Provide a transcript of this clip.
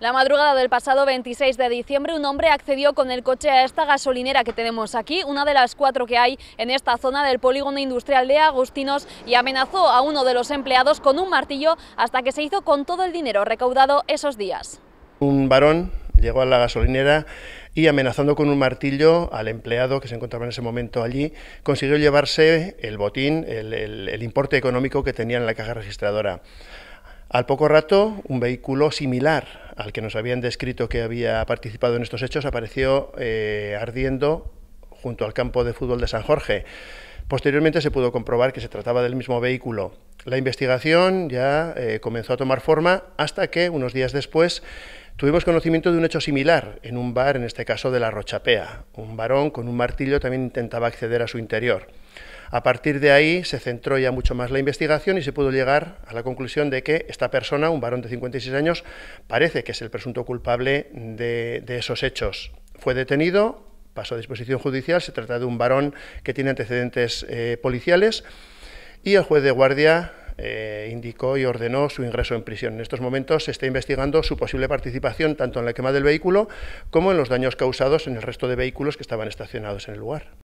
La madrugada del pasado 26 de diciembre un hombre accedió con el coche a esta gasolinera que tenemos aquí, una de las cuatro que hay en esta zona del polígono industrial de Agustinos y amenazó a uno de los empleados con un martillo hasta que se hizo con todo el dinero recaudado esos días. Un varón llegó a la gasolinera y amenazando con un martillo al empleado que se encontraba en ese momento allí, consiguió llevarse el botín, el, importe económico que tenía en la caja registradora. Al poco rato, un vehículo similar al que nos habían descrito que había participado en estos hechos apareció eh, ardiendo junto al campo de fútbol de San Jorge. Posteriormente se pudo comprobar que se trataba del mismo vehículo. La investigación ya eh, comenzó a tomar forma hasta que, unos días después, tuvimos conocimiento de un hecho similar en un bar, en este caso de la Rochapea. Un varón con un martillo también intentaba acceder a su interior. A partir de ahí se centró ya mucho más la investigación y se pudo llegar a la conclusión de que esta persona, un varón de 56 años, parece que es el presunto culpable de, esos hechos. Fue detenido, pasó a disposición judicial, se trata de un varón que tiene antecedentes eh, policiales y el juez de guardia eh, indicó y ordenó su ingreso en prisión. En estos momentos se está investigando su posible participación tanto en la quema del vehículo como en los daños causados en el resto de vehículos que estaban estacionados en el lugar.